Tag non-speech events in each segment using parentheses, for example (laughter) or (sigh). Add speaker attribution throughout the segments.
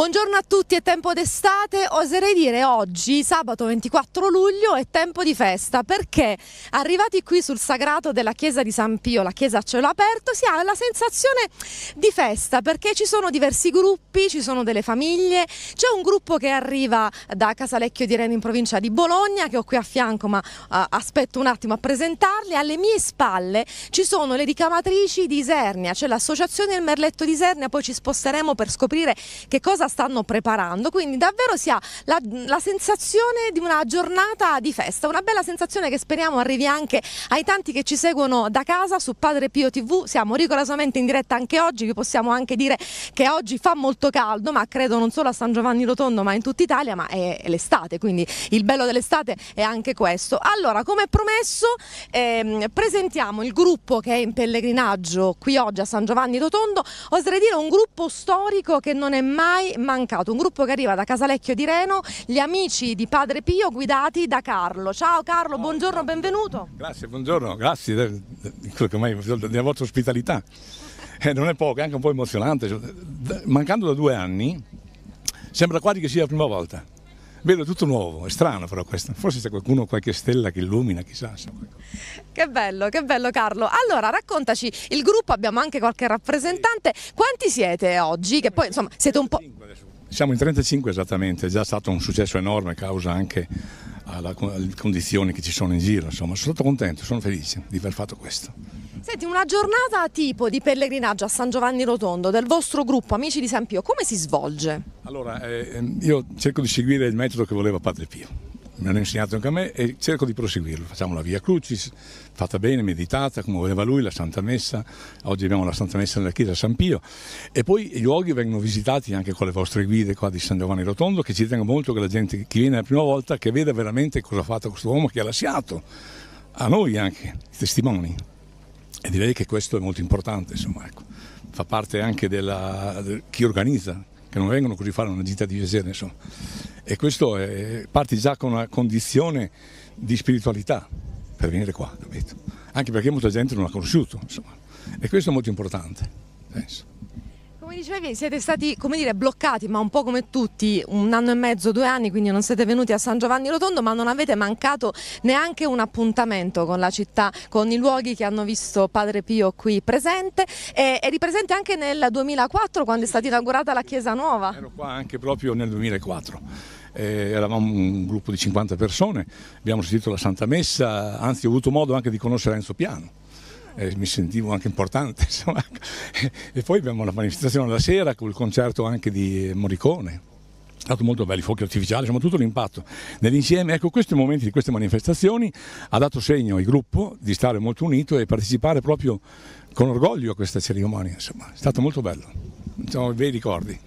Speaker 1: Buongiorno a tutti, è tempo d'estate, oserei dire oggi, sabato 24 luglio, è tempo di festa perché arrivati qui sul sagrato della chiesa di San Pio, la chiesa a cielo aperto, si ha la sensazione di festa perché ci sono diversi gruppi, ci sono delle famiglie, c'è un gruppo che arriva da Casalecchio di Reno in provincia di Bologna che ho qui a fianco ma uh, aspetto un attimo a presentarli, alle mie spalle ci sono le ricamatrici di Isernia, c'è l'associazione Il Merletto di Isernia, poi ci sposteremo per scoprire che cosa stanno preparando, quindi davvero si ha la, la sensazione di una giornata di festa, una bella sensazione che speriamo arrivi anche ai tanti che ci seguono da casa su Padre Pio TV, siamo rigorosamente in diretta anche oggi, vi possiamo anche dire che oggi fa molto caldo, ma credo non solo a San Giovanni Rotondo ma in tutta Italia, ma è l'estate, quindi il bello dell'estate è anche questo. Allora, come promesso, ehm, presentiamo il gruppo che è in pellegrinaggio qui oggi a San Giovanni Rotondo, oserei dire un gruppo storico che non è mai mancato. Un gruppo che arriva da Casalecchio di Reno, gli amici di Padre Pio guidati da Carlo. Ciao Carlo, buongiorno, benvenuto.
Speaker 2: Grazie, buongiorno, grazie della vostra ospitalità. Eh, non è poco, è anche un po' emozionante. Cioè, mancando da due anni, sembra quasi che sia la prima volta. Vedo tutto nuovo, è strano però questo. Forse c'è qualcuno, qualche stella che illumina, chissà.
Speaker 1: Che bello, che bello Carlo. Allora raccontaci, il gruppo abbiamo anche qualche rappresentante. Quanti siete oggi? Che poi insomma siete un po'...
Speaker 2: Siamo in 35 esattamente, è già stato un successo enorme causa anche alle condizioni che ci sono in giro, insomma sono stato contento, sono felice di aver fatto questo.
Speaker 1: Senti, una giornata tipo di pellegrinaggio a San Giovanni Rotondo del vostro gruppo Amici di San Pio, come si svolge? Allora,
Speaker 2: eh, io cerco di seguire il metodo che voleva Padre Pio. Me l'hanno insegnato anche a me e cerco di proseguirlo. Facciamo la Via Crucis, fatta bene, meditata, come voleva lui, la Santa Messa. Oggi abbiamo la Santa Messa nella Chiesa San Pio. E poi i luoghi vengono visitati anche con le vostre guide qua di San Giovanni Rotondo, che ci tengo molto che la gente, chi viene la prima volta, che veda veramente cosa ha fatto questo uomo che ha lasciato. A noi anche, i testimoni. E direi che questo è molto importante, insomma, ecco. fa parte anche di chi organizza, che non vengono così a fare una gita di piacere, insomma. E questo è, parti già con una condizione di spiritualità per venire qua, capito? Anche perché molta gente non l'ha conosciuto, insomma. E questo è molto importante, penso.
Speaker 1: Come dicevi, siete stati dire, bloccati, ma un po' come tutti, un anno e mezzo, due anni, quindi non siete venuti a San Giovanni Rotondo, ma non avete mancato neanche un appuntamento con la città, con i luoghi che hanno visto Padre Pio qui presente e, eri presente anche nel 2004 quando è stata inaugurata la Chiesa Nuova. Ero qua
Speaker 2: anche proprio nel 2004. Eh, eravamo un gruppo di 50 persone, abbiamo sentito la Santa Messa, anzi ho avuto modo anche di conoscere Enzo Piano eh, mi sentivo anche importante. (laughs) Insomma. E poi abbiamo la manifestazione la sera con il concerto anche di Morricone. È stato molto bello, i fuochi artificiali, insomma tutto l'impatto nell'insieme. Ecco, questi momenti di queste manifestazioni ha dato segno al gruppo di stare molto unito e partecipare proprio con orgoglio a questa cerimonia. Insomma, è stato molto bello. Sono bei ricordi.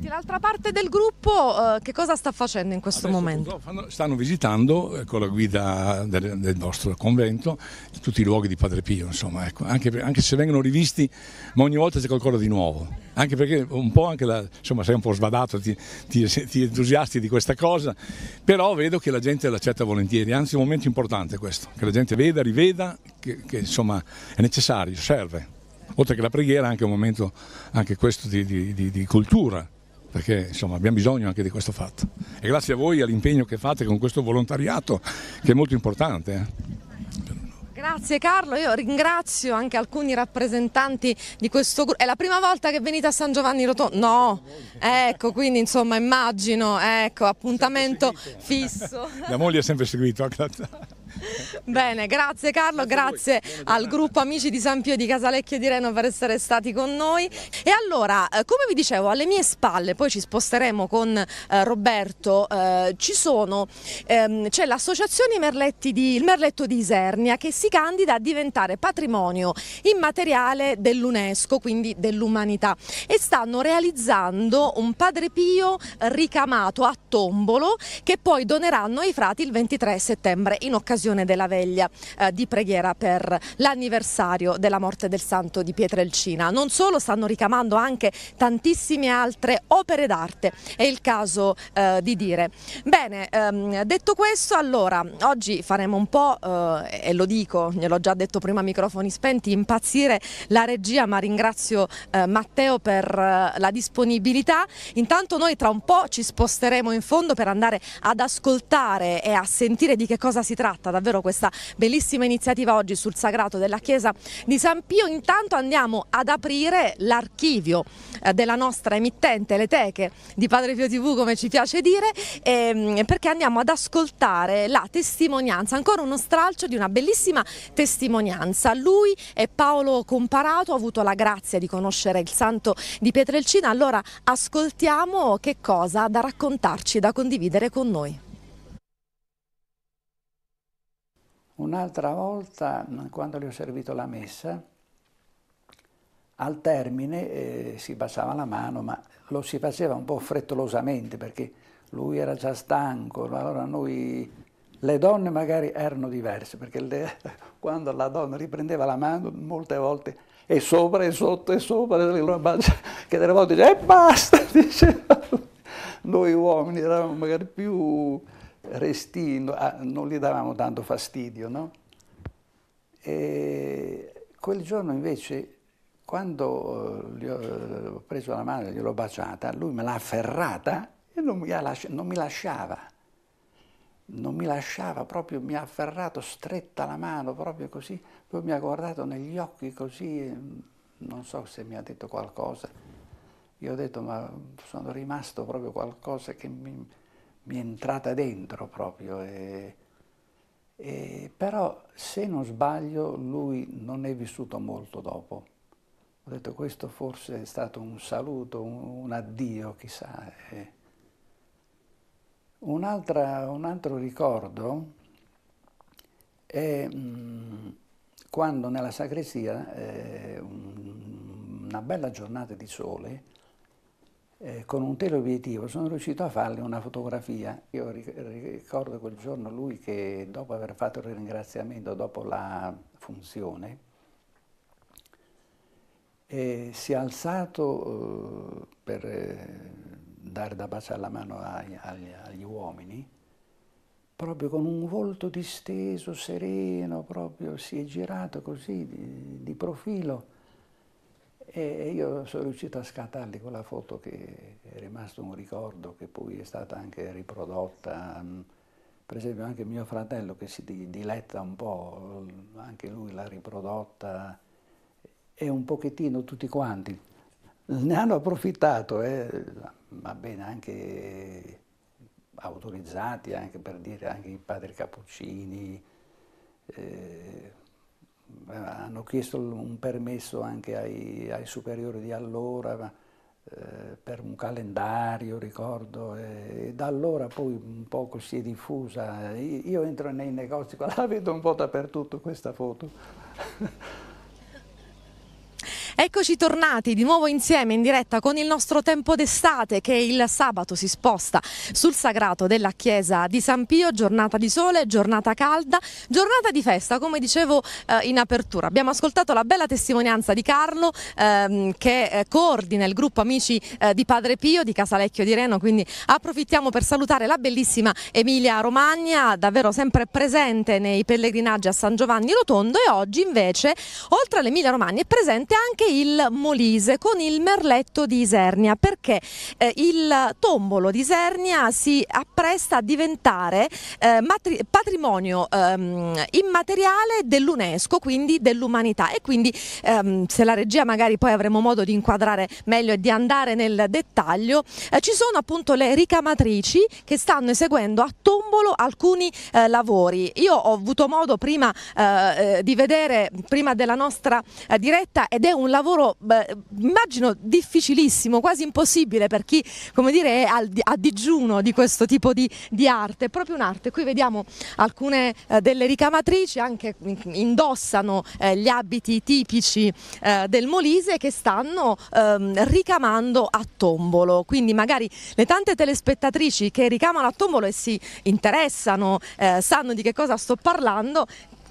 Speaker 1: Senti, l'altra parte del gruppo eh, che cosa sta facendo in questo Adesso momento?
Speaker 2: Fanno, stanno visitando eh, con la guida del, del, nostro convento tutti i luoghi di Padre Pio, insomma, ecco. anche, anche, se vengono rivisti, ma ogni volta c'è qualcosa di nuovo. Anche perché un po' anche la, insomma, sei un po' sbadato, ti, ti, ti, entusiasti di questa cosa, però vedo che la gente l'accetta volentieri, anzi è un momento importante questo, che la gente veda, riveda, che, che insomma è necessario, serve oltre che la preghiera, anche un momento anche questo di, di, di, di cultura perché insomma, abbiamo bisogno anche di questo fatto. E grazie a voi e all'impegno che fate con questo volontariato che è molto importante. Eh.
Speaker 1: Grazie Carlo, io ringrazio anche alcuni rappresentanti di questo gruppo. È la prima volta che venite a San Giovanni Rotondo? No, ecco, quindi insomma immagino, ecco, appuntamento fisso. La moglie
Speaker 2: ha sempre seguito, anche la...
Speaker 1: (laughs) Bene, grazie Carlo, grazie al gruppo Amici di San Pio di Casalecchio di Reno per essere stati con noi. E allora, eh, come vi dicevo, alle mie spalle, poi ci sposteremo con eh, Roberto, eh, ci sono, ehm, c'è l'associazione Merletti di, il Merletto di Isernia che si candida a diventare patrimonio immateriale dell'UNESCO, quindi dell'umanità, e stanno realizzando un Padre Pio ricamato a tombolo che poi doneranno ai frati il 23 settembre in occasione occasione della veglia eh, di preghiera per l'anniversario della morte del santo di Pietrelcina. Non solo stanno ricamando anche tantissime altre opere d'arte, è il caso eh, di dire. Bene, ehm, detto questo, allora oggi faremo un po', eh, e lo dico, gliel'ho già detto prima a microfoni spenti, impazzire la regia, ma ringrazio eh, Matteo per eh, la disponibilità. Intanto noi tra un po' ci sposteremo in fondo per andare ad ascoltare e a sentire di che cosa si tratta fatta davvero questa bellissima iniziativa oggi sul sagrato della chiesa di San Pio. Intanto andiamo ad aprire l'archivio eh, della nostra emittente, le teche di Padre Pio TV come ci piace dire, ehm, perché andiamo ad ascoltare la testimonianza, ancora uno stralcio di una bellissima testimonianza. Lui è Paolo Comparato, ha avuto la grazia di conoscere il santo di Pietrelcina, allora ascoltiamo che cosa ha da raccontarci, da condividere con noi.
Speaker 3: Un'altra volta, mm, quando le ho servito la messa, al termine eh, si baciava la mano, ma lo si faceva un po' frettolosamente perché lui era già stanco, allora noi... Le donne magari erano diverse, perché le, (laughs) quando la donna riprendeva la mano, molte volte e sopra e sotto e sopra, che delle volte diceva, e eh, basta, (laughs) diceva. Noi uomini eravamo magari più resti, ah, non gli davamo tanto fastidio, no? E quel giorno invece, quando eh, gli eh, ho preso la mano e gliel'ho baciata, lui me l'ha afferrata e non mi, lasci- non mi lasciava. Non mi lasciava, proprio mi ha afferrato stretta la mano, proprio così, poi mi ha guardato negli occhi così, non so se mi ha detto qualcosa. Io ho detto, ma sono rimasto proprio qualcosa che mi, mi è entrata dentro proprio. E, e, però se non sbaglio lui non è vissuto molto dopo. Ho detto questo forse è stato un saluto, un, un addio, chissà. Eh. Un, altra, un, altro ricordo è mm, quando nella sacrestia, eh, una bella giornata di sole, eh, con un teleobiettivo sono riuscito a farle una fotografia. Io ricordo quel giorno lui che dopo aver fatto il ringraziamento, dopo la funzione, eh, si è alzato eh, per eh, dare da baciare la mano ai, agli, agli uomini proprio con un volto disteso, sereno, proprio si è girato così di, di profilo e io sono riuscito a scattargli quella foto che è rimasto un ricordo, che poi è stata anche riprodotta. Per esempio anche mio fratello che si diletta un po', anche lui l'ha riprodotta e un pochettino tutti quanti. Ne hanno approfittato, eh, va bene, anche autorizzati, anche per dire anche i padri Cappuccini. Eh, hanno chiesto un permesso anche ai, ai superiori di allora eh, per un calendario, ricordo, eh, e da allora poi un poco si è diffusa. Io entro nei negozi, (laughs) la vedo un po' dappertutto questa foto.
Speaker 1: Eccoci tornati di nuovo insieme in diretta con il nostro tempo d'estate che il sabato si sposta sul sagrato della chiesa di San Pio, giornata di sole, giornata calda, giornata di festa come dicevo eh, in apertura. Abbiamo ascoltato la bella testimonianza di Carlo ehm, che eh, coordina il gruppo Amici eh, di Padre Pio di Casalecchio di Reno, quindi approfittiamo per salutare la bellissima Emilia Romagna, davvero sempre presente nei pellegrinaggi a San Giovanni Rotondo e oggi invece oltre all'Emilia Romagna è presente anche il Molise con il merletto di Isernia perché eh, il tombolo di Isernia si appresta a diventare eh, patrimonio ehm, immateriale dell'UNESCO, quindi dell'umanità e quindi ehm, se la regia magari poi avremo modo di inquadrare meglio e di andare nel dettaglio, eh, ci sono appunto le ricamatrici che stanno eseguendo a tombolo alcuni eh, lavori. Io ho avuto modo prima eh, eh, di vedere prima della nostra diretta ed è un lavoro lavoro beh, immagino difficilissimo, quasi impossibile per chi come dire, è al, a digiuno di questo tipo di, di arte, è proprio un'arte. Qui vediamo alcune eh, delle ricamatrici, anche indossano eh, gli abiti tipici eh, del Molise che stanno ehm, ricamando a tombolo, quindi magari le tante telespettatrici che ricamano a tombolo e si interessano, eh, sanno di che cosa sto parlando,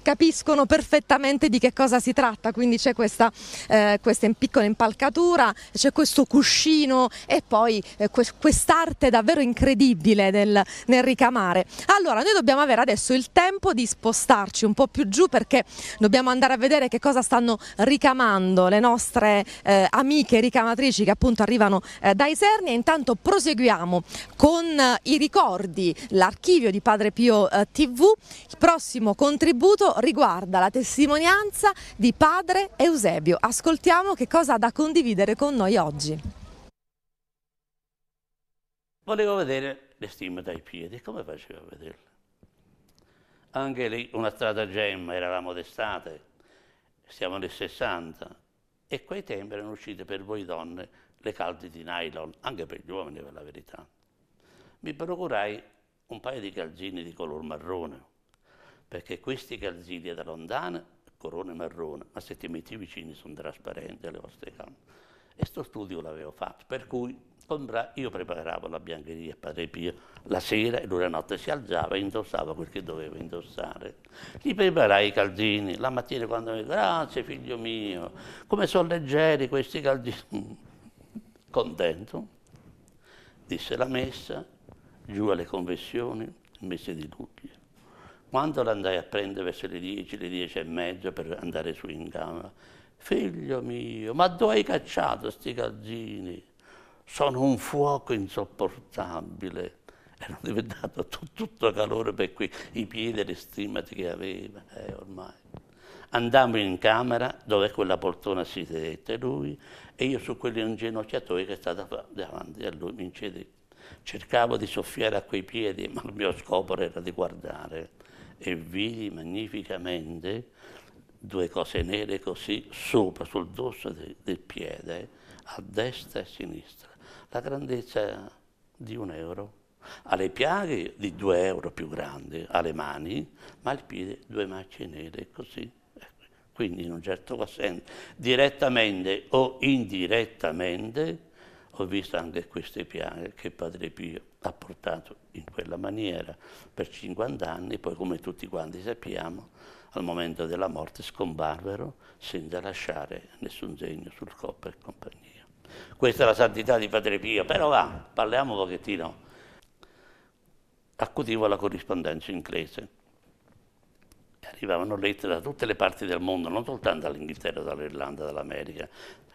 Speaker 1: capiscono perfettamente di che cosa si tratta, quindi c'è questa, eh, questa piccola impalcatura, c'è questo cuscino e poi eh, quest'arte davvero incredibile nel, nel ricamare. Allora, noi dobbiamo avere adesso il tempo di spostarci un po' più giù perché dobbiamo andare a vedere che cosa stanno ricamando le nostre eh, amiche ricamatrici che appunto arrivano eh, dai Serni e intanto proseguiamo con eh, i ricordi, l'archivio di Padre Pio eh, TV, il prossimo contributo riguarda la testimonianza di padre Eusebio. Ascoltiamo che cosa ha da condividere con noi oggi.
Speaker 4: Volevo vedere le stime dai piedi, come facevo a vederle? Anche lì una stratagemma, eravamo d'estate, siamo nel 60, e quei tempi erano uscite per voi donne le calze di nylon, anche per gli uomini per la verità. Mi procurai un paio di calzini di color marrone, perché questi calzini da lontano corone marrone, ma se ti metti vicini sono trasparenti alle vostre canne. E sto studio l'avevo fatto, per cui io preparavo la biancheria a Padre Pio la sera e lui la notte si alzava e indossava quel che doveva indossare. Gli preparai i calzini, la mattina quando mi grazie figlio mio, come sono leggeri questi calzini. (laughs) Contento, disse la messa, giù alle confessioni, messe di dubbio. Quando l'andai a prendere verso le 10, le 10 e mezza per andare su in camera, figlio mio, ma dove hai cacciato sti calzini? Sono un fuoco insopportabile. Erano diventato tutto, tutto calore per cui i piedi e le stimati che aveva, eh, ormai. Andammo in camera dove quella poltrona si sedette lui e io su quell'inginocchiatoio che stava davanti a lui mi incedetti cercavo di soffiare a quei piedi, ma il mio scopo era di guardare e vidi magnificamente due cose nere così sopra, sul dorso de, del piede, a destra e a sinistra. La grandezza di un euro. Alle piaghe di due euro più grandi, alle mani, ma al piede due macchie nere così. Quindi in un certo senso, direttamente o indirettamente, ho visto anche queste piaghe che Padre Pio ha portato in quella maniera per 50 anni, poi come tutti quanti sappiamo, al momento della morte scomparvero senza lasciare nessun segno sul corpo e compagnia. Questa è la santità di Padre Pio, però va, parliamo un pochettino. Accudivo la corrispondenza inglese. Arrivavano lettere da tutte le parti del mondo, non soltanto dall'Inghilterra, dall'Irlanda, dall'America,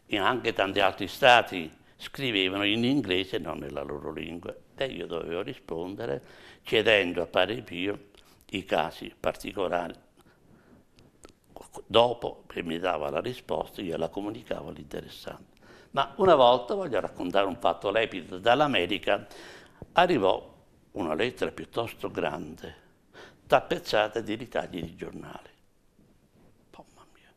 Speaker 4: e anche tanti altri stati scrivevano in inglese non nella loro lingua e io dovevo rispondere chiedendo a Pari Pio i casi particolari. Dopo che mi dava la risposta io la comunicavo all'interessante. Ma una volta, voglio raccontare un fatto lepido, dall'America arrivò una lettera piuttosto grande, tappezzata di ritagli di giornale. Mamma mia.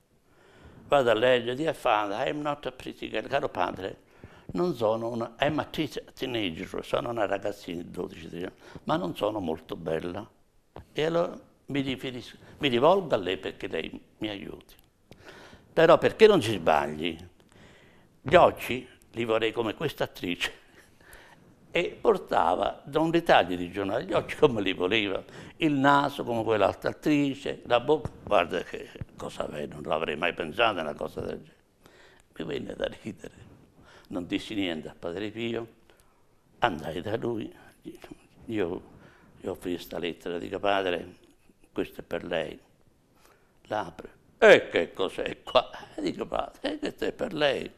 Speaker 4: Vado a leggere, di affanda, I'm not a pretty girl, caro padre, non sono una... è ma teenager, sono una ragazzina di 12 13 anni, ma non sono molto bella. E allora mi, riferisco, mi rivolgo a lei perché lei mi aiuti. Però perché non ci sbagli? Gli occhi li vorrei come questa attrice e portava da un ritaglio di giornale gli occhi come li voleva, il naso come quell'altra attrice, la bocca, guarda che cosa avevo, eh, non l'avrei mai pensato una cosa del genere. Mi venne da ridere non dissi niente a Padre Pio, andai da lui, io gli offrì questa lettera, dico padre, questa è per lei, l'apre, e che cos'è qua? E dico padre, questa è per lei.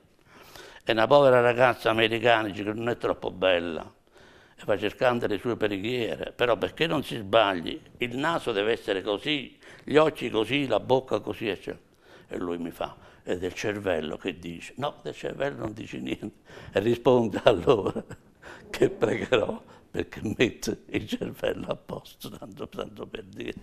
Speaker 4: È una povera ragazza americana che non è troppo bella, e va cercando le sue preghiere, però perché non si sbagli? Il naso deve essere così, gli occhi così, la bocca così, eccetera. E lui mi fa, è del cervello che dice. No, del cervello non dice niente. Risponde allora (laughs) che pregherò perché mette il cervello a posto, tanto, tanto per dire.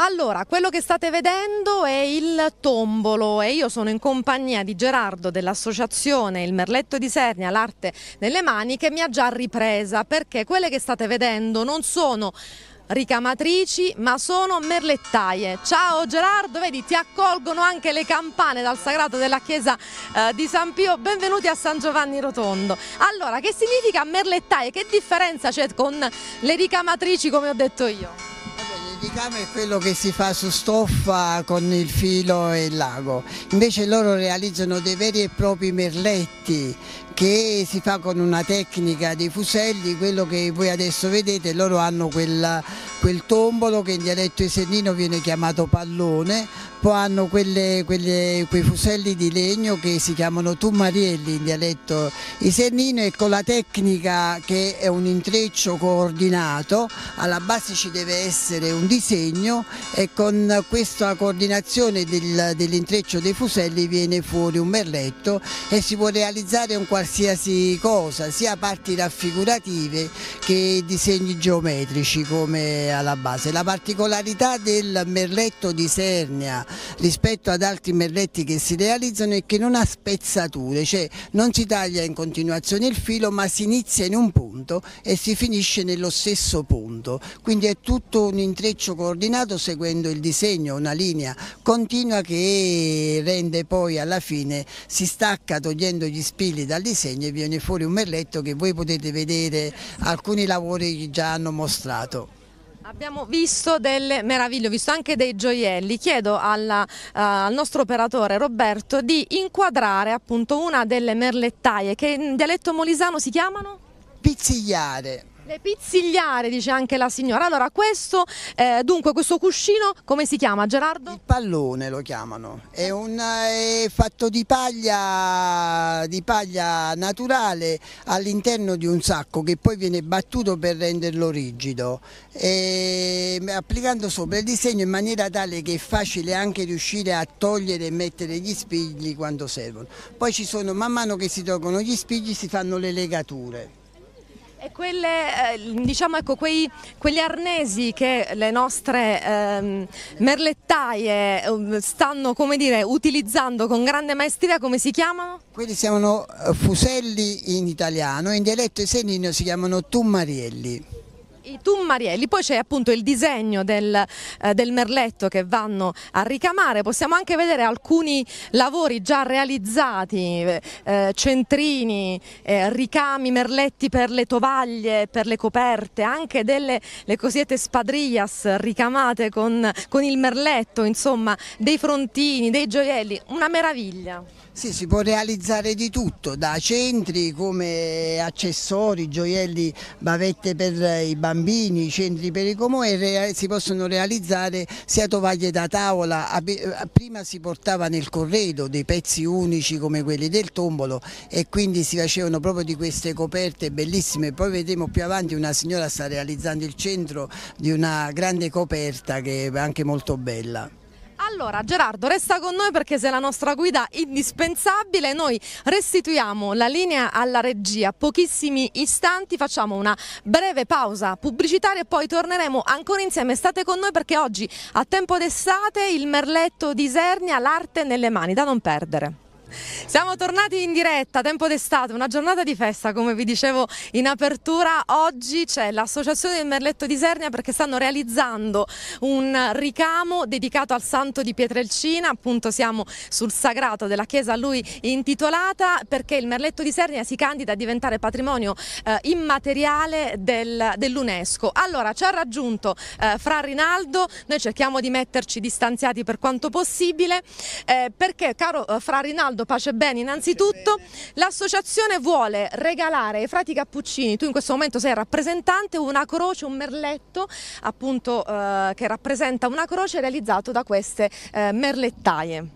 Speaker 1: Allora, quello che state vedendo è il tombolo e io sono in compagnia di Gerardo dell'associazione Il Merletto di Sernia, l'arte nelle mani, che mi ha già ripresa perché quelle che state vedendo non sono ricamatrici ma sono merlettaie. Ciao Gerardo, vedi ti accolgono anche le campane dal sagrato della chiesa eh, di San Pio, benvenuti a San Giovanni Rotondo. Allora che significa merlettaie? Che differenza c'è con le ricamatrici come ho detto io?
Speaker 5: ricame è quello che si fa su stoffa con il filo e il lago, invece loro realizzano dei veri e propri merletti che si fa con una tecnica dei fuselli, quello che voi adesso vedete, loro hanno quella, quel tombolo che in dialetto isernino viene chiamato pallone, poi hanno quelle, quelle, quei fuselli di legno che si chiamano tummarielli in dialetto isernino e con la tecnica che è un intreccio coordinato, alla base ci deve essere un disegno e con questa coordinazione del, dell'intreccio dei fuselli viene fuori un merletto e si può realizzare un qualsiasi qualsiasi cosa, sia parti raffigurative che disegni geometrici come alla base. La particolarità del merletto di Sernia rispetto ad altri merletti che si realizzano è che non ha spezzature, cioè non si taglia in continuazione il filo ma si inizia in un punto e si finisce nello stesso punto, quindi è tutto un intreccio coordinato seguendo il disegno, una linea continua che rende poi alla fine si stacca togliendo gli spilli dall'istituto disegno viene fuori un merletto che voi potete vedere alcuni lavori che già hanno mostrato.
Speaker 1: Abbiamo visto delle meraviglie, ho visto anche dei gioielli. Chiedo alla, uh, al nostro operatore Roberto di inquadrare appunto una delle merlettaie che in dialetto molisano si chiamano? Pizzigliare. Le pizzigliare, dice anche la signora. Allora, questo, eh, dunque, questo cuscino, come si chiama Gerardo? Il
Speaker 5: pallone lo chiamano. È, un, eh, è fatto di paglia, di paglia naturale all'interno di un sacco che poi viene battuto per renderlo rigido. E, mm, applicando sopra il disegno in maniera tale che è facile anche riuscire a togliere e mettere gli spigli quando servono. Poi ci sono, man mano che si tolgono gli spigli si fanno le legature.
Speaker 1: E quelle, eh, diciamo ecco, quei, quegli arnesi che le nostre ehm, merlettaie eh, stanno dire, utilizzando con grande maestria, come si chiamano? Quelli
Speaker 5: si chiamano eh, fuselli in italiano, in dialetto senino si chiamano tummarielli.
Speaker 1: I tummarielli, poi c'è appunto il disegno del, eh, del, merletto che vanno a ricamare, possiamo anche vedere alcuni lavori già realizzati, eh, eh centrini, eh, ricami, merletti per le tovaglie, per le coperte, anche delle cosiddette spadrias ricamate con, con il merletto, insomma dei frontini, dei gioielli, una meraviglia.
Speaker 5: Sì, si può realizzare di tutto, da centri come accessori, gioielli, bavette per i bambini, centri per i comuni, si possono realizzare sia tovaglie da tavola, prima si portava nel corredo dei pezzi unici come quelli del tombolo e quindi si facevano proprio di queste coperte bellissime, poi vedremo più avanti una signora sta realizzando il centro di una grande coperta che è anche molto bella.
Speaker 1: Allora Gerardo resta con noi perché sei la nostra guida indispensabile, noi restituiamo la linea alla regia, pochissimi istanti, facciamo una breve pausa pubblicitaria e poi torneremo ancora insieme, state con noi perché oggi a tempo d'estate il merletto di Isernia, l'arte nelle mani, da non perdere. Siamo tornati in diretta, tempo d'estate, una giornata di festa come vi dicevo in apertura. Oggi c'è l'Associazione del Merletto di Sernia perché stanno realizzando un ricamo dedicato al santo di Pietrelcina, appunto siamo sul sagrato della chiesa a lui intitolata perché il Merletto di Sernia si candida a diventare patrimonio eh, immateriale del, dell'UNESCO. Allora ci ha raggiunto eh, Fra Rinaldo, noi cerchiamo di metterci distanziati per quanto possibile eh, perché caro eh, Fra Rinaldo Aldo Pace Bene, innanzitutto l'associazione vuole regalare ai frati Cappuccini, tu in questo momento sei rappresentante, una croce, un merletto appunto eh, che rappresenta una croce realizzato da queste eh, merlettaie.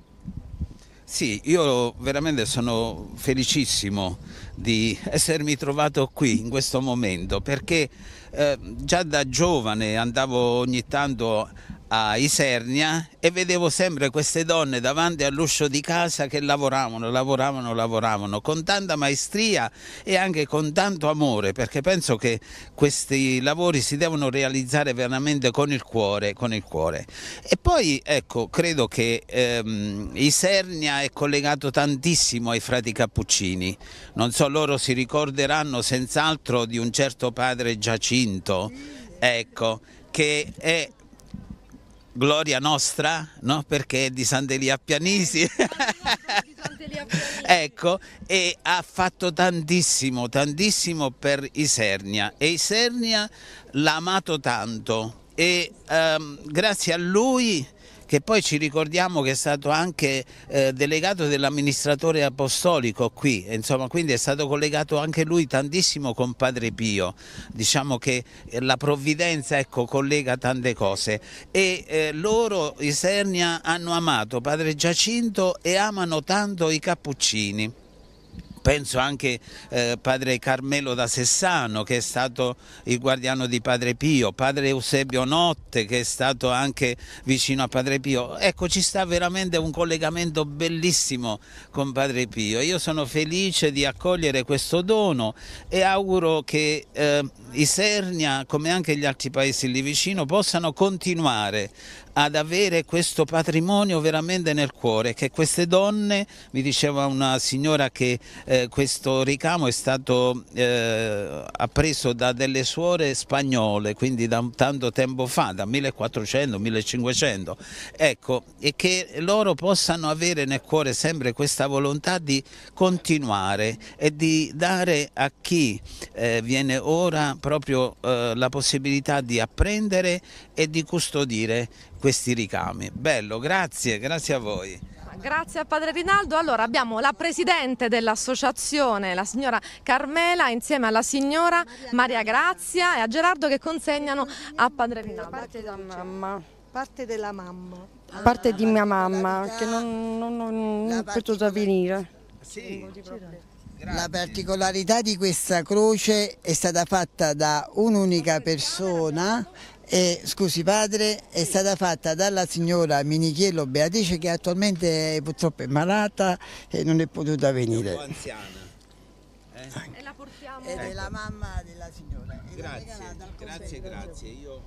Speaker 6: Sì, io veramente sono felicissimo di (laughs) essermi trovato qui in questo momento perché eh, già da giovane andavo ogni tanto a Isernia e vedevo sempre queste donne davanti all'uscio di casa che lavoravano, lavoravano, lavoravano con tanta maestria e anche con tanto amore perché penso che questi lavori si devono realizzare veramente con il cuore, con il cuore. E poi ecco, credo che ehm, Isernia è collegato tantissimo ai frati Cappuccini, non so loro si ricorderanno senz'altro di un certo padre Giacinto Cinto, ecco, che è gloria nostra, no? perché è di Sant'Elia Pianisi. (laughs) ecco, e ha fatto tantissimo, tantissimo per Isernia e Isernia l'ha amato tanto e ehm, grazie a lui che poi ci ricordiamo che è stato anche eh, delegato dell'amministratore apostolico qui, insomma, quindi è stato collegato anche lui tantissimo con Padre Pio. Diciamo che eh, la provvidenza ecco, collega tante cose e eh, loro, i Sernia, hanno amato Padre Giacinto e amano tanto i cappuccini penso anche eh, padre Carmelo da Sessano che è stato il guardiano di padre Pio, padre Eusebio Notte che è stato anche vicino a padre Pio. Ecco, ci sta veramente un collegamento bellissimo con padre Pio. Io sono felice di accogliere questo dono e auguro che eh, Isernia, come anche gli altri paesi lì vicino, possano continuare ad avere questo patrimonio veramente nel cuore, che queste donne, mi diceva una signora che eh, questo ricamo è stato eh, appreso da delle suore spagnole, quindi da tanto tempo fa, da 1400-1500, ecco, e che loro possano avere nel cuore sempre questa volontà di continuare e di dare a chi eh, viene ora proprio eh, la possibilità di apprendere e di custodire questi ricami. Bello, grazie, grazie a voi.
Speaker 1: Grazie a padre Rinaldo. Allora abbiamo la presidente dell'associazione, la signora Carmela, insieme alla signora Maria Grazia e a Gerardo che consegnano a padre Rinaldo. Parte da mamma, parte della mamma. Parte di mia mamma che non, non,
Speaker 5: non, non è potuta venire. Sì. La particolarità di questa croce è stata fatta da un'unica persona eh, scusi padre, è stata fatta dalla signora Minichiello Beatrice che attualmente è, purtroppo è malata e non è potuta venire. È un po' anziana. Eh? E la portiamo. Ed ecco. è la ecco. mamma della signora. grazie, grazie, grazie.
Speaker 6: Io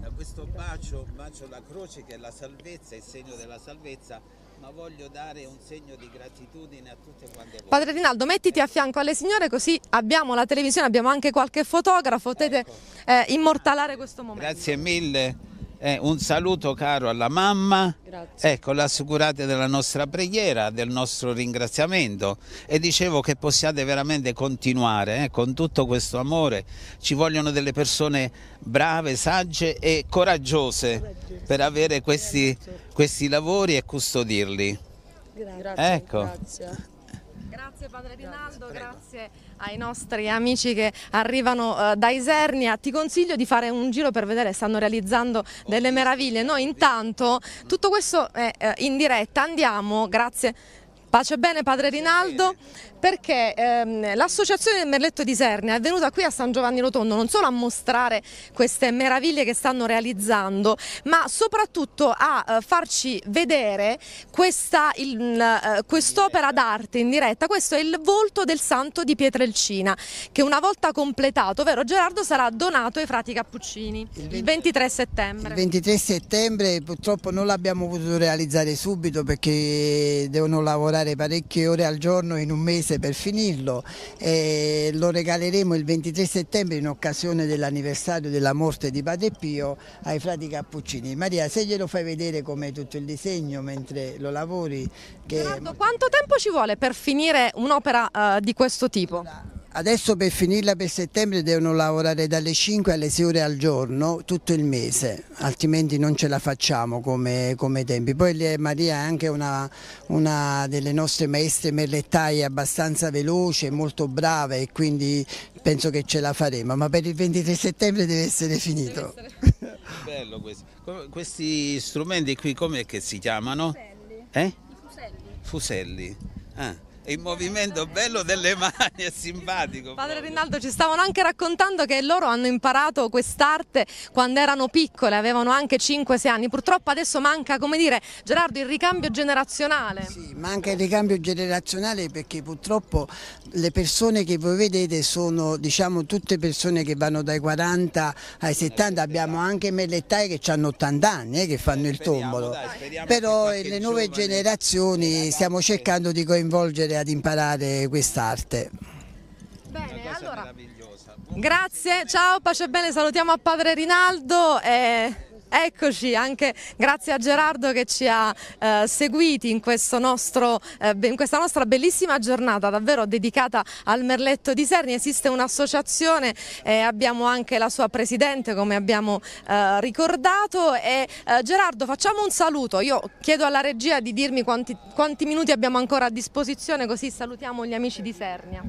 Speaker 6: da questo bacio bacio la croce che è la salvezza, il segno della salvezza ma voglio dare un segno di gratitudine a tutte quante voi. Padre Rinaldo, mettiti a fianco alle signore così
Speaker 1: abbiamo la televisione, abbiamo anche qualche fotografo, potete ecco. eh, immortalare questo momento. Grazie
Speaker 6: mille eh, un saluto caro alla mamma, Grazie. ecco, l'assicurate della nostra preghiera, del nostro ringraziamento e dicevo che possiate veramente continuare eh, con tutto questo amore, ci vogliono delle persone brave, sagge e coraggiose, coraggiose. per avere questi, questi, lavori e custodirli.
Speaker 1: Grazie. Ecco. Grazie. Grazie padre Rinaldo, grazie, grazie ai nostri amici che arrivano uh, da Isernia. Ti consiglio di fare un giro per vedere, stanno realizzando delle meraviglie. Noi intanto, tutto questo è uh, in diretta, andiamo, grazie. Pace bene padre Rinaldo perché ehm, l'associazione del Merletto di Sernia è venuta qui a San Giovanni Rotondo non solo a mostrare queste meraviglie che stanno realizzando ma soprattutto a eh, farci vedere mm, eh, quest'opera eh, quest d'arte in diretta questo è il volto del santo di Pietrelcina che una volta completato vero Gerardo sarà donato ai frati Cappuccini il, 20, il 23 settembre il
Speaker 5: 23 settembre purtroppo non l'abbiamo potuto realizzare subito perché devono lavorare parecchie ore al giorno in un mese mese per finirlo e lo regaleremo il 23 settembre in occasione dell'anniversario della morte di Padre Pio ai frati Cappuccini. Maria, se glielo fai vedere come tutto il disegno mentre lo lavori... Che... Leonardo,
Speaker 1: quanto tempo ci vuole per finire un'opera uh, di questo tipo?
Speaker 5: Adesso per finirla per settembre devono lavorare dalle 5 alle 6 ore al giorno tutto il mese, altrimenti non ce la facciamo come, come tempi. Poi Maria è anche una, una delle nostre maestre merlettaie abbastanza veloce, molto brava e quindi penso che ce la faremo, ma per il 23 settembre deve essere finito. Deve
Speaker 6: essere. (laughs) Bello questo. Questi strumenti qui come si chiamano? Fuselli. Eh? Fuselli. Fuselli. Ah il movimento bello delle mani è simpatico.
Speaker 1: Padre Rinaldo ci stavano anche raccontando che loro hanno imparato quest'arte quando erano piccole, avevano anche 5-6 anni, purtroppo adesso manca come dire Gerardo il ricambio generazionale. Sì,
Speaker 5: manca il ricambio generazionale perché purtroppo le persone che voi vedete sono diciamo tutte persone che vanno dai 40 ai 70, abbiamo anche mellettai che hanno 80 anni eh, che fanno il tombolo, dai, però le nuove generazioni stiamo cercando di coinvolgere ad imparare quest'arte. Bene,
Speaker 1: allora, grazie, ciao, pace bene, salutiamo a padre Rinaldo e... Eccoci, anche grazie a Gerardo che ci ha eh, seguiti in, nostro, eh, in, questa nostra bellissima giornata davvero dedicata al merletto di Serni. Esiste un'associazione eh, abbiamo anche la sua presidente come abbiamo eh, ricordato e eh, Gerardo facciamo un saluto. Io chiedo alla regia di dirmi quanti, quanti minuti abbiamo ancora a disposizione così salutiamo gli amici di Sernia.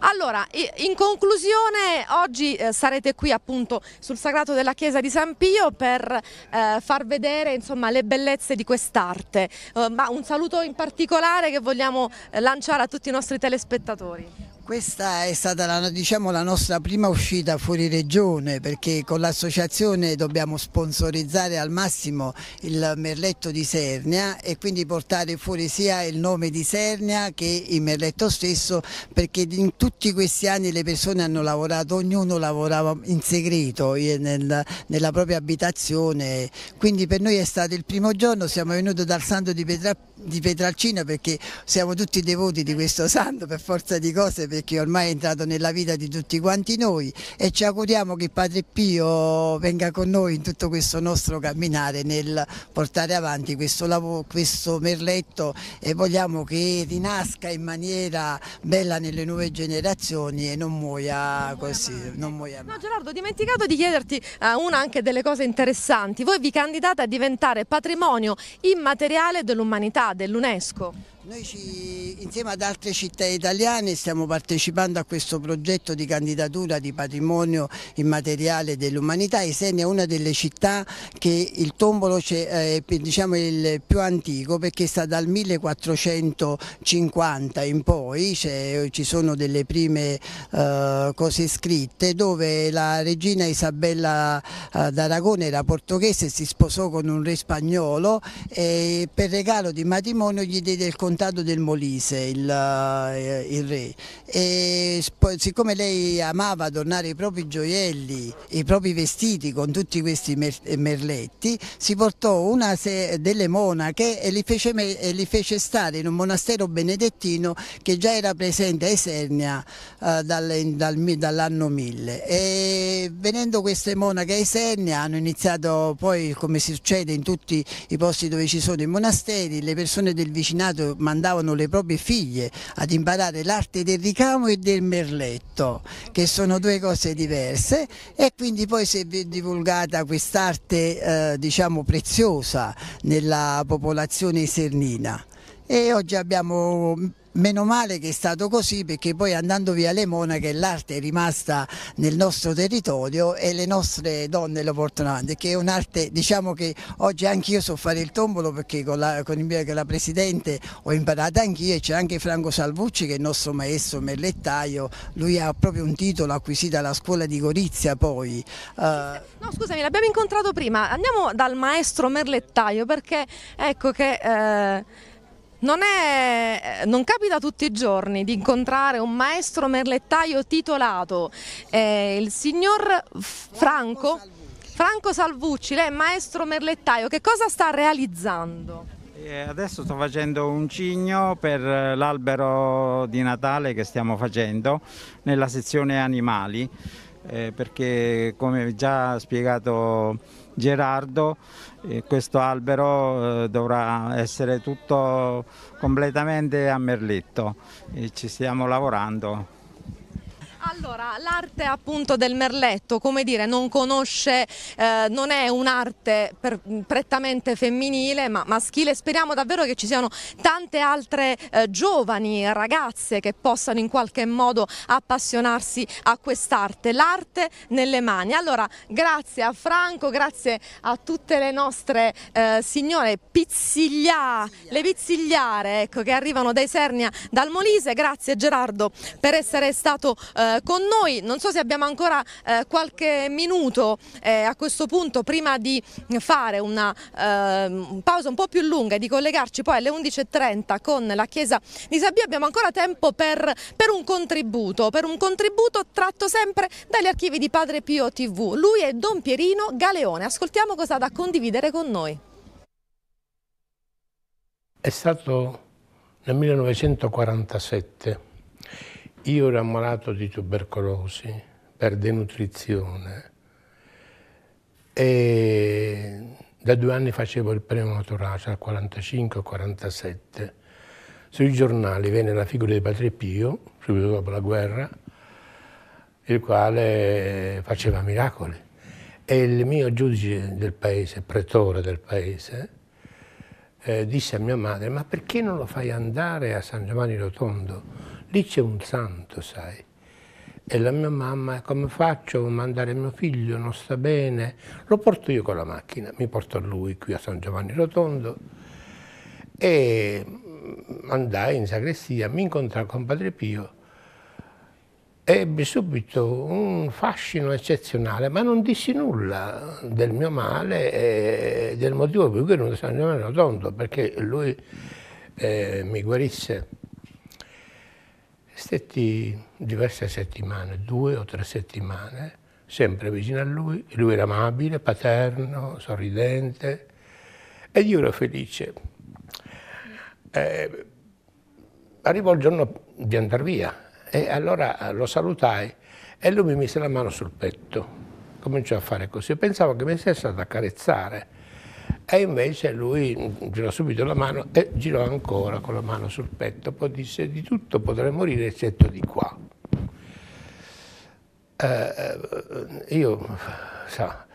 Speaker 1: Allora, in conclusione, oggi eh, sarete qui appunto sul Sagrato della Chiesa di San Pio per eh, far vedere insomma, le bellezze di quest'arte, eh, ma un saluto in particolare che vogliamo eh, lanciare a tutti i nostri telespettatori.
Speaker 5: Questa è stata la, diciamo, la, nostra prima uscita fuori regione perché con l'associazione dobbiamo sponsorizzare al massimo il merletto di Sernia e quindi portare fuori sia il nome di Sernia che il merletto stesso perché in tutti questi anni le persone hanno lavorato, ognuno lavorava in segreto eh, nel, nella propria abitazione quindi per noi è stato il primo giorno, siamo venuti dal santo di, Petra, di Petralcina perché siamo tutti devoti di questo santo per forza di cose perché ormai è entrato nella vita di tutti quanti noi e ci auguriamo che Padre Pio venga con noi in tutto questo nostro camminare nel portare avanti questo, lavoro, questo merletto e vogliamo che rinasca in maniera bella nelle nuove generazioni e non muoia così. Non muoia
Speaker 1: No Gerardo, ho dimenticato di chiederti eh, una anche delle cose interessanti. Voi vi candidate a diventare patrimonio immateriale dell'umanità, dell'UNESCO. Noi ci,
Speaker 5: insieme ad altre città italiane stiamo partecipando a questo progetto di candidatura di patrimonio immateriale dell'umanità. Esenia è una delle città che il tombolo è eh, diciamo, il più antico perché sta dal 1450 in poi, cioè, ci sono delle prime uh, cose scritte dove la regina Isabella uh, d'Aragone era portoghese, e si sposò con un re spagnolo e per regalo di matrimonio gli diede il consiglio contato del Molise, il, eh, il re, e siccome lei amava adornare i propri gioielli, i propri vestiti con tutti questi mer merletti, si portò una delle monache e li, fece, e li, fece stare in un monastero benedettino che già era presente a Esernia eh, dal, dall'anno 1000. E venendo queste monache a Esernia hanno iniziato poi, come succede in tutti i posti dove ci sono i monasteri, le persone del vicinato mandavano le proprie figlie ad imparare l'arte del ricamo e del merletto, che sono due cose diverse e quindi poi si è divulgata quest'arte eh, diciamo preziosa nella popolazione sernina e oggi abbiamo Meno male che è stato così perché poi andando via le monache l'arte è rimasta nel nostro territorio e le nostre donne lo portano avanti, che è un'arte, diciamo che oggi anche io so fare il tombolo perché con la, con mio, con la Presidente ho imparato anch'io e c'è anche Franco Salvucci che è il nostro maestro merlettaio, lui ha proprio un titolo acquisito alla scuola di Gorizia poi. Uh... No
Speaker 1: scusami, l'abbiamo incontrato prima, andiamo dal maestro merlettaio perché ecco che... Eh non, è, eh, non, capita tutti i giorni di incontrare un maestro merlettaio titolato, eh, il signor Franco, Franco Salvucci, lei è maestro merlettaio, che cosa sta realizzando? Eh, adesso
Speaker 6: sto facendo un cigno per eh, l'albero di Natale che stiamo facendo nella sezione animali, eh, perché come già spiegato Gerardo, eh, questo albero eh, dovrà essere tutto completamente a merletto e ci stiamo lavorando.
Speaker 1: Allora, l'arte appunto del merletto, come dire, non conosce, eh, non è un'arte prettamente femminile ma maschile, speriamo davvero che ci siano tante altre eh, giovani ragazze che possano in qualche modo appassionarsi a quest'arte, l'arte nelle mani. Allora, grazie a Franco, grazie a tutte le nostre eh, signore pizziglia, le pizzigliare ecco, che arrivano dai Sernia dal Molise, grazie Gerardo per essere stato eh, eh, con noi. Non so se abbiamo ancora eh, qualche minuto eh, a questo punto prima di fare una ehm, pausa un po' più lunga e di collegarci poi alle 11.30 con la chiesa di Sabia. Abbiamo ancora tempo per, per, un contributo, per un contributo tratto sempre dagli archivi di Padre Pio TV. Lui è Don Pierino Galeone. Ascoltiamo cosa ha da condividere con noi.
Speaker 7: È stato nel 1947 io ero ammalato di tubercolosi per denutrizione e da due anni facevo il premio Matorace al 45-47. Sui giornali venne la figura di Padre Pio, subito dopo la guerra, il quale faceva miracoli. E il mio giudice del paese, pretore del paese, eh, disse a mia madre, ma perché non lo fai andare a San Giovanni Rotondo? lì c'è un santo, sai. E la mia mamma, come faccio a mandare mio figlio, non sta bene? Lo porto io con la macchina, mi porto a lui qui a San Giovanni Rotondo e mm, andai in sagrestia, mi incontrai con Padre Pio ebbi subito un fascino eccezionale, ma non dissi nulla del mio male e del motivo per cui non sono Giovanni Rotondo, perché lui eh, mi guarisse Stetti diverse settimane, due o tre settimane, sempre vicino a lui. Lui era amabile, paterno, sorridente ed io ero felice. Eh, arrivò il giorno di andare via e allora eh, lo salutai e lui mi mise la mano sul petto. Cominciò a fare così. Pensavo che mi stesse ad accarezzare e invece lui mm, girò subito la mano e girò ancora con la mano sul petto, poi disse di tutto potrei morire eccetto di qua. Eh, eh io, sa,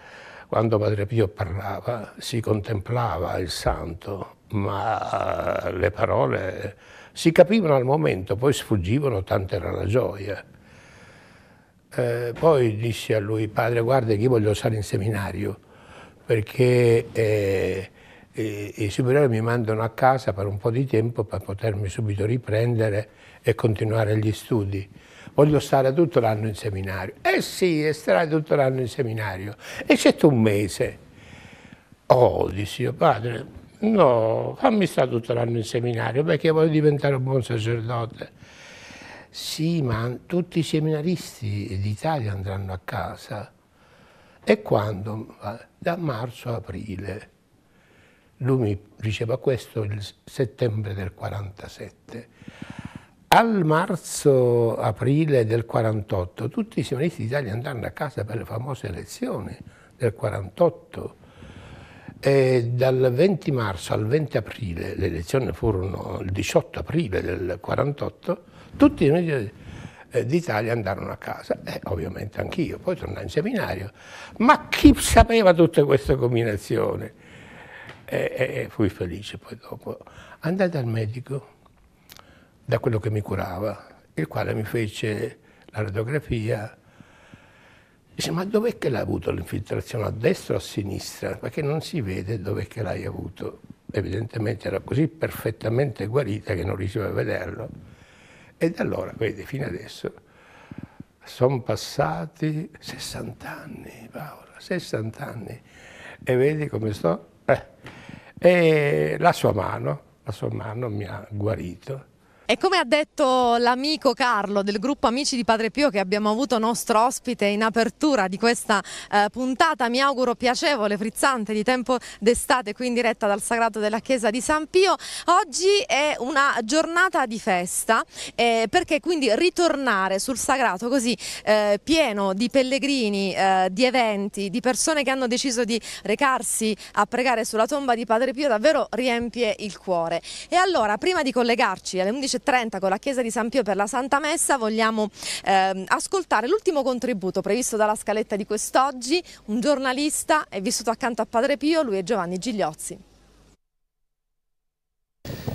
Speaker 7: quando Padre Pio parlava si contemplava il santo, ma eh, le parole si capivano al momento, poi sfuggivano, tanta era la gioia. Eh, poi disse a lui, padre guarda che io voglio stare in seminario, perché eh, i superiori mi mandano a casa per un po' di tempo per potermi subito riprendere e continuare gli studi. Voglio stare tutto l'anno in seminario. Eh sì, starai tutto l'anno in seminario, eccetto un mese. Oh, disse mio padre, no, fammi stare tutto l'anno in seminario perché voglio diventare un buon sacerdote. Sì, ma tutti i seminaristi d'Italia andranno a casa e quando? Da marzo a aprile. Lui mi diceva questo il settembre del 47. Al marzo-aprile del 48 tutti i sionisti d'Italia andarono a casa per le famose elezioni del 48 e dal 20 marzo al 20 aprile, le elezioni furono il 18 aprile del 48, tutti i sionisti eh, d'Italia andarono a casa, eh, ovviamente anch'io, poi tornai in seminario. Ma chi sapeva tutte queste combinazioni? E, e, e fui felice poi dopo. Andai dal medico, da quello che mi curava, il quale mi fece la radiografia. Dice, ma dov'è che l'hai avuto l'infiltrazione, a destra o a sinistra? Perché non si vede dov'è che l'hai avuto. Evidentemente era così perfettamente guarita che non riusciva a vederlo e da allora, vedi, fino adesso, sono passati 60 anni, Paola, 60 anni. E vedi come sto? Eh. E la sua mano, la sua mano mi ha guarito
Speaker 1: e come ha detto l'amico Carlo del gruppo Amici di Padre Pio che abbiamo avuto nostro ospite in apertura di questa eh, puntata, mi auguro piacevole, frizzante, di tempo d'estate qui in diretta dal Sagrato della Chiesa di San Pio, oggi è una giornata di festa eh, perché quindi ritornare sul Sagrato così eh, pieno di pellegrini, eh, di eventi, di persone che hanno deciso di recarsi a pregare sulla tomba di Padre Pio davvero riempie il cuore. E allora prima di collegarci alle 11 14.30 con la Chiesa di San Pio per la Santa Messa vogliamo eh, ascoltare l'ultimo contributo previsto dalla scaletta di quest'oggi. Un giornalista è vissuto accanto a Padre Pio, lui è Giovanni Gigliozzi.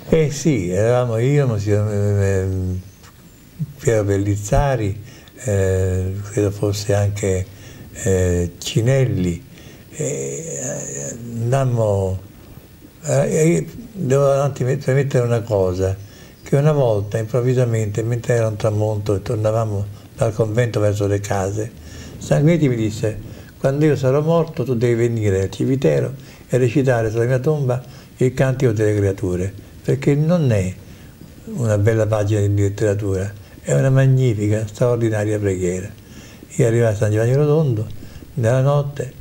Speaker 8: Eh sì, eravamo io, eh, eh, Piero Bellizzari, eh, credo fosse anche eh, Cinelli. Eh, andammo, eh, eh devo un attimo premettere una cosa, che una volta improvvisamente, mentre era un tramonto e tornavamo dal convento verso le case, Sanguetti mi disse, quando io sarò morto tu devi venire al cimitero e recitare sulla mia tomba il cantico delle creature, perché non è una bella pagina di letteratura, è una magnifica, straordinaria preghiera. Io arrivai a San Giovanni Rotondo, nella notte,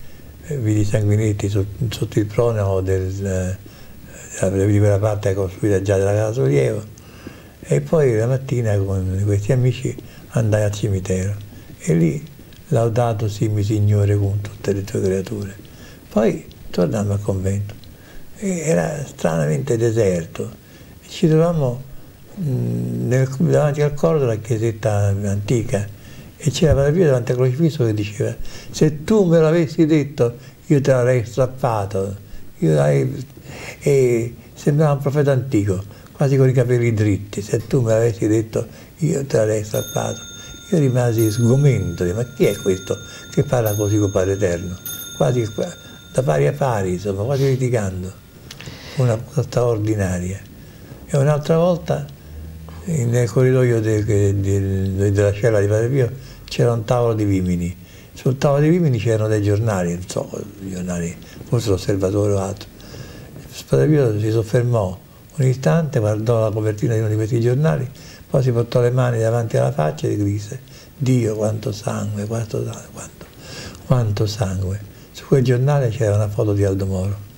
Speaker 8: eh, vidi sanguinetti sotto il prono del, eh, di quella parte costruita già della casa Solievo, e poi la mattina con questi amici andai al cimitero e lì laudato simi Signore con tutte le tue creature. Poi tornammo al convento. E era stranamente deserto. Ci trovavamo mm, nel, davanti al coro della chiesetta antica e c'era la Padre davanti al crocifisso che diceva se tu me l'avessi detto io te l'avrei strappato io e sembrava un profeta antico quasi con i capelli dritti. Se tu mi avessi detto, io te l'avrei strappato. Io rimasi sgomento, ma chi è questo che parla così con Padre Eterno? Quasi da pari a pari, insomma, quasi litigando. Una cosa straordinaria. E un'altra volta, nel corridoio del, del, della cella di Padre Pio, c'era un tavolo di vimini. Sul tavolo di vimini c'erano dei giornali, non so, giornali, forse l'osservatore o altro. Padre Pio si soffermò un istante guardò la copertina di uno di questi giornali, poi si portò le mani davanti alla faccia e disse Dio quanto sangue, quanto sangue, quanto, quanto sangue. Su quel giornale c'era una foto di Aldo Moro.